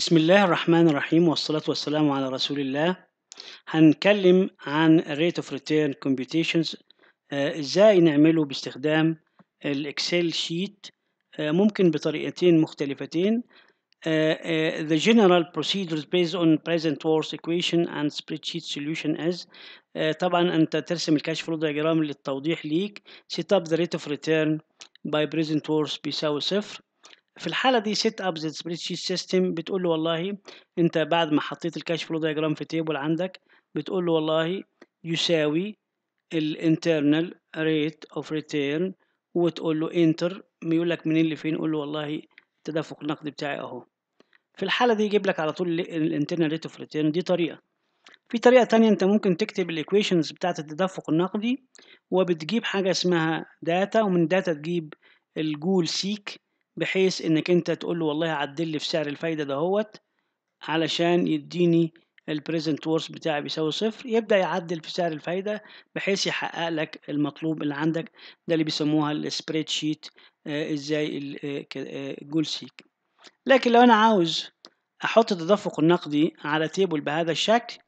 بسم الله الرحمن الرحيم والصلاة والسلام على رسول الله هنتكلم عن Rate of Return Computations آه، ازاي نعمله باستخدام الإكسل شيت آه، ممكن بطريقتين مختلفتين آه، The general procedures based on present worth equation and spreadsheet solution is طبعا أنت ترسم الكاش فلو ديجرام للتوضيح ليك Set up the rate of return by present worth بيساوي صفر في الحاله دي سيت اب ذا سبريد شيت سيستم بتقول له والله انت بعد ما حطيت الكاش فلو دايجرام في تيبل عندك بتقول له والله يساوي الانترنال ريت اوف ريتيرن وتقول له انتر بيقول لك منين لفين قول له والله التدفق النقدي بتاعي اهو في الحاله دي يجيب لك على طول الانترنال ريت اوف ريتيرن دي طريقه في طريقه تانية انت ممكن تكتب الايكويشنز بتاعه التدفق النقدي وبتجيب حاجه اسمها داتا ومن داتا تجيب الجول سيك بحيث انك انت تقول له والله عدل لي في سعر الفايده دهوت علشان يديني البريزنت وورث بتاعي بيساوي صفر يبدا يعدل في سعر الفايده بحيث يحقق لك المطلوب اللي عندك ده اللي بيسموها السبريد شيت آه، ازاي جول سيك آه، آه، لكن لو انا عاوز احط التدفق النقدي على تيبل بهذا الشكل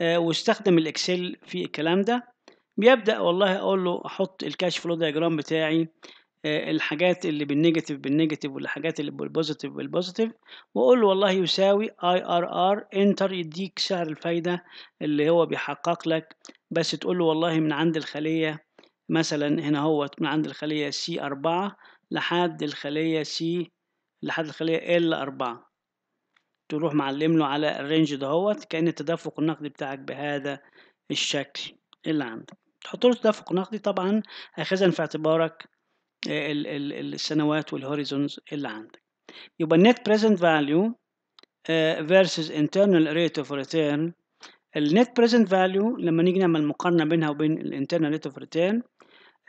واستخدم الاكسل في الكلام ده بيبدا والله اقول له احط الكاش فلو دياجرام بتاعي آه، الحاجات اللي بالنيجاتيف بالنيجاتيف والحاجات اللي بالبوزيتيف بالبوزيتيف واقول له والله يساوي اي ار ار انتر يديك سعر الفايده اللي هو بيحقق لك بس تقول له والله من عند الخليه مثلا هنا هو من عند الخليه سي 4 لحد الخليه سي لحد الخليه ال 4 تروح معلم له على الرينج ده هو كان التدفق النقدي بتاعك بهذا الشكل اللي عندك تحط له تدفق نقدي طبعا اخذا في اعتبارك السنوات والهوريزونز اللي عندك يبقى النت بريزنت فاليو versus internal rate of return النت بريزنت فاليو لما نيجي نعمل مقارنة بينها وبين الانترنال ريت اوف ريتيرن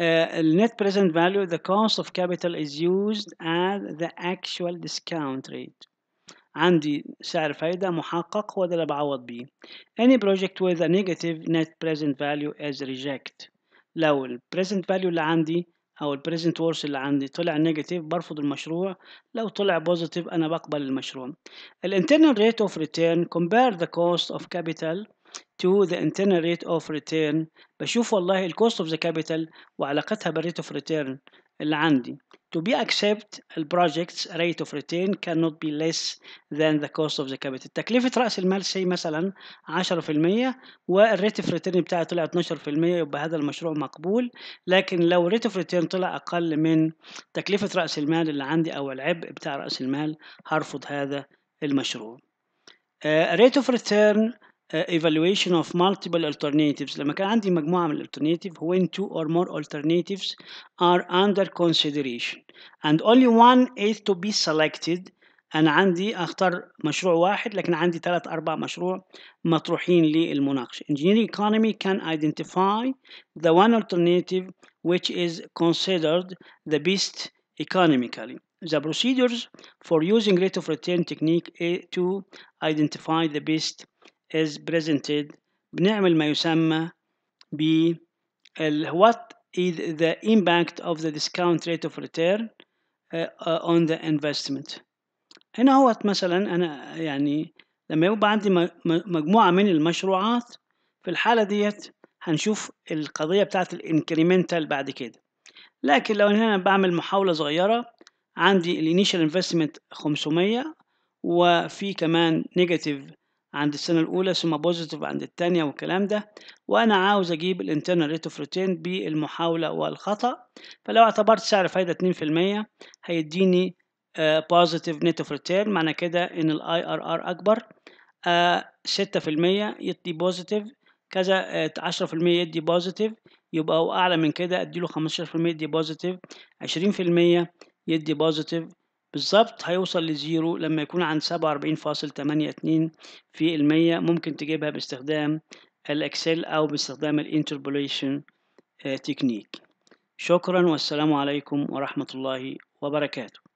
النت بريزنت فاليو the cost of capital is used as the actual discount rate عندي سعر فايدة محقق هو ده اللي بعوض بيه any project with a negative net present value is reject لو ال present value اللي عندي او البريزنت وورث اللي عندي طلع نيجاتيف برفض المشروع لو طلع بوزيتيف انا بقبل المشروع الانترنال ريت اوف ريتيرن compare the cost of capital to the internal rate of return بشوف والله الكوست اوف ذا كابيتال وعلاقتها بالريت اوف ريتيرن اللي عندي to be accept projects rate of return cannot be less than the cost of the capital تكلفة رأس المال سي مثلا 10% والريت اوف ريتيرن بتاعي طلع 12% يبقى هذا المشروع مقبول لكن لو ريت اوف ريتيرن طلع أقل من تكلفة رأس المال اللي عندي أو العبء بتاع رأس المال هرفض هذا المشروع ريت اوف ريتيرن Uh, evaluation of multiple alternatives لما كان عندي مجموعة من alternatives when two or more alternatives are under consideration and only one is to be selected أنا عندي أختار مشروع واحد لكن عندي ثلاث أربع مشروع مطروحين للمناقشة Engineering Economy can identify the one alternative which is considered the best economically the procedures for using rate of return technique to identify the best is presented بنعمل ما يسمى ب what is the impact of the discount rate of return uh, uh, on the investment هنا هو مثلا انا يعني لما يبقى عندي مجموعة من المشروعات في الحالة ديت هنشوف القضية بتاعت الانكريمنتال بعد كده لكن لو هنا بعمل محاولة صغيرة عندي الانيشال انفستمنت 500 وفي كمان نيجاتيف عند السنة الأولى ثم بوزيتيف عند الثانية والكلام ده وأنا عاوز أجيب الانترنال ريت اوف ريتيرن بالمحاولة والخطأ فلو اعتبرت سعر فايدة 2% هيديني بوزيتيف نت اوف ريتيرن معنى كده إن الأي آر آر أكبر آه، ستة في المية يدي بوزيتيف كذا آه، عشرة في المية يدي بوزيتيف يبقى هو أعلى من كده أديله خمستاشر في المية يدي بوزيتيف عشرين في المية يدي بوزيتيف بالظبط هيوصل لزيرو لما يكون عند 47.82% في المية ممكن تجيبها باستخدام الإكسل أو باستخدام الانتربوليشن آه، تكنيك شكرا والسلام عليكم ورحمة الله وبركاته